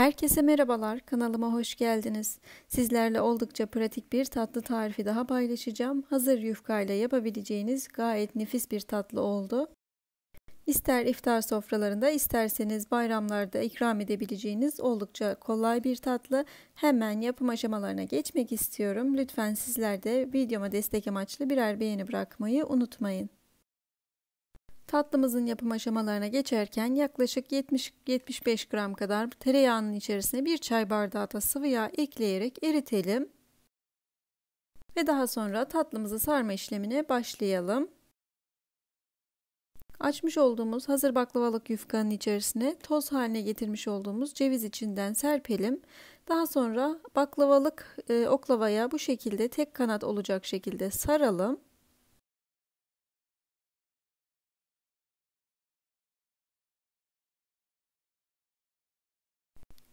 Herkese merhabalar, kanalıma hoş geldiniz. Sizlerle oldukça pratik bir tatlı tarifi daha paylaşacağım. Hazır yufka ile yapabileceğiniz gayet nefis bir tatlı oldu. İster iftar sofralarında isterseniz bayramlarda ikram edebileceğiniz oldukça kolay bir tatlı. Hemen yapım aşamalarına geçmek istiyorum. Lütfen sizler de videoma destek amaçlı birer beğeni bırakmayı unutmayın. Tatlımızın yapım aşamalarına geçerken yaklaşık 70-75 gram kadar tereyağının içerisine bir çay bardağı da sıvı yağ ekleyerek eritelim. Ve daha sonra tatlımızı sarma işlemine başlayalım. Açmış olduğumuz hazır baklavalık yufkanın içerisine toz haline getirmiş olduğumuz ceviz içinden serpelim. Daha sonra baklavalık e, oklavaya bu şekilde tek kanat olacak şekilde saralım.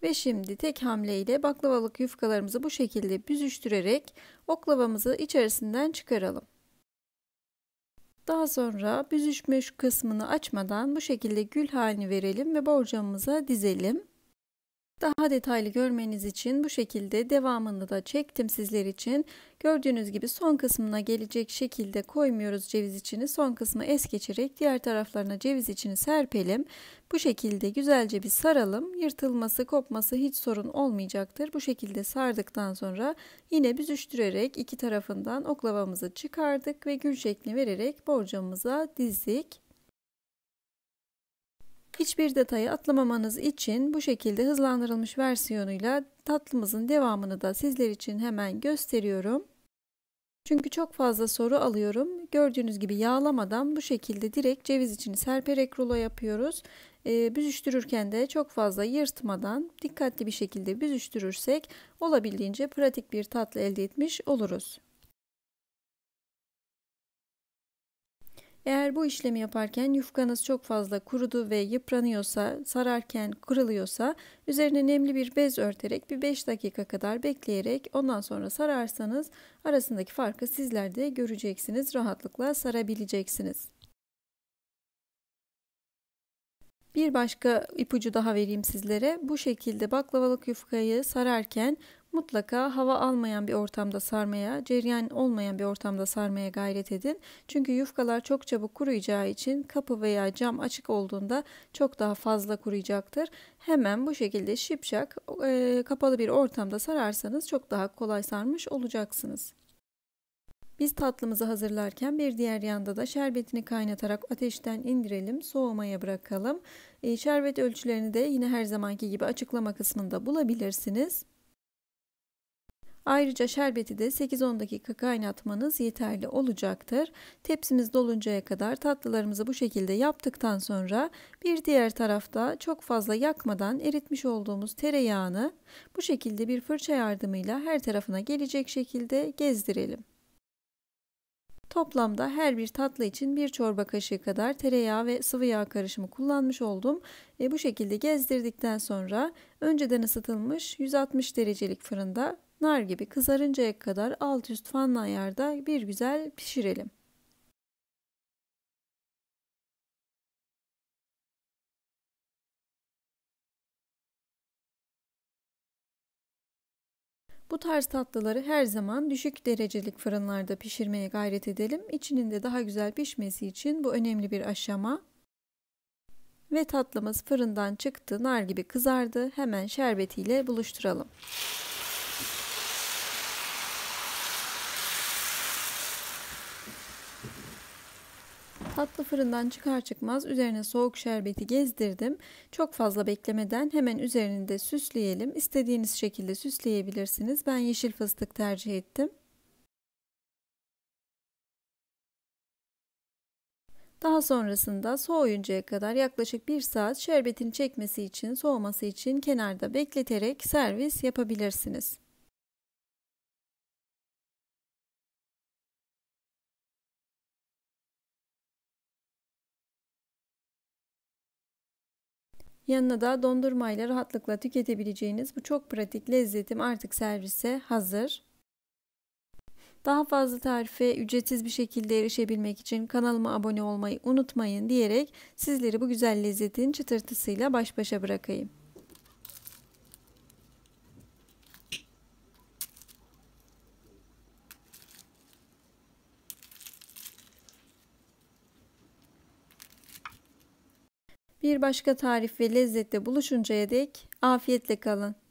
Ve şimdi tek hamle ile baklavalık yufkalarımızı bu şekilde büzüştürerek oklavamızı içerisinden çıkaralım. Daha sonra büzüşmüş kısmını açmadan bu şekilde gül halini verelim ve borcamımıza dizelim. Daha detaylı görmeniz için bu şekilde devamını da çektim sizler için. Gördüğünüz gibi son kısmına gelecek şekilde koymuyoruz ceviz içini. Son kısmı es geçerek diğer taraflarına ceviz içini serpelim. Bu şekilde güzelce bir saralım. Yırtılması, kopması hiç sorun olmayacaktır. Bu şekilde sardıktan sonra yine büzüştürerek iki tarafından oklavamızı çıkardık ve gül şekli vererek borcamımıza dizdik. Hiçbir detayı atlamamanız için bu şekilde hızlandırılmış versiyonuyla tatlımızın devamını da sizler için hemen gösteriyorum. Çünkü çok fazla soru alıyorum. Gördüğünüz gibi yağlamadan bu şekilde direkt ceviz içini serperek rulo yapıyoruz. E, büzüştürürken de çok fazla yırtmadan dikkatli bir şekilde büzüştürürsek olabildiğince pratik bir tatlı elde etmiş oluruz. Eğer bu işlemi yaparken yufkanız çok fazla kurudu ve yıpranıyorsa, sararken kırılıyorsa üzerine nemli bir bez örterek bir 5 dakika kadar bekleyerek ondan sonra sararsanız arasındaki farkı sizler de göreceksiniz. Rahatlıkla sarabileceksiniz. Bir başka ipucu daha vereyim sizlere. Bu şekilde baklavalık yufkayı sararken Mutlaka hava almayan bir ortamda sarmaya, cereyan olmayan bir ortamda sarmaya gayret edin. Çünkü yufkalar çok çabuk kuruyacağı için kapı veya cam açık olduğunda çok daha fazla kuruyacaktır. Hemen bu şekilde şipşak e, kapalı bir ortamda sararsanız çok daha kolay sarmış olacaksınız. Biz tatlımızı hazırlarken bir diğer yanda da şerbetini kaynatarak ateşten indirelim, soğumaya bırakalım. E, şerbet ölçülerini de yine her zamanki gibi açıklama kısmında bulabilirsiniz. Ayrıca şerbeti de 8-10 dakika kaynatmanız yeterli olacaktır. Tepsimiz doluncaya kadar tatlılarımızı bu şekilde yaptıktan sonra bir diğer tarafta çok fazla yakmadan eritmiş olduğumuz tereyağını bu şekilde bir fırça yardımıyla her tarafına gelecek şekilde gezdirelim. Toplamda her bir tatlı için bir çorba kaşığı kadar tereyağı ve sıvı yağ karışımı kullanmış oldum. E, bu şekilde gezdirdikten sonra önceden ısıtılmış 160 derecelik fırında nar gibi kızarıncaya kadar alt üst fanlı ayarda bir güzel pişirelim. Bu tarz tatlıları her zaman düşük derecelik fırınlarda pişirmeye gayret edelim. İçinin de daha güzel pişmesi için bu önemli bir aşama. Ve tatlımız fırından çıktı, nar gibi kızardı. Hemen şerbetiyle buluşturalım. Tatlı fırından çıkar çıkmaz üzerine soğuk şerbeti gezdirdim. Çok fazla beklemeden hemen üzerini de süsleyelim. İstediğiniz şekilde süsleyebilirsiniz. Ben yeşil fıstık tercih ettim. Daha sonrasında soğuyuncaya kadar yaklaşık 1 saat şerbetini çekmesi için, soğuması için kenarda bekleterek servis yapabilirsiniz. Yanına da dondurmayla rahatlıkla tüketebileceğiniz bu çok pratik lezzetim artık servise hazır. Daha fazla tarife ücretsiz bir şekilde erişebilmek için kanalıma abone olmayı unutmayın diyerek sizleri bu güzel lezzetin çıtırtısıyla baş başa bırakayım. Bir başka tarif ve lezzette buluşuncaya dek afiyetle kalın.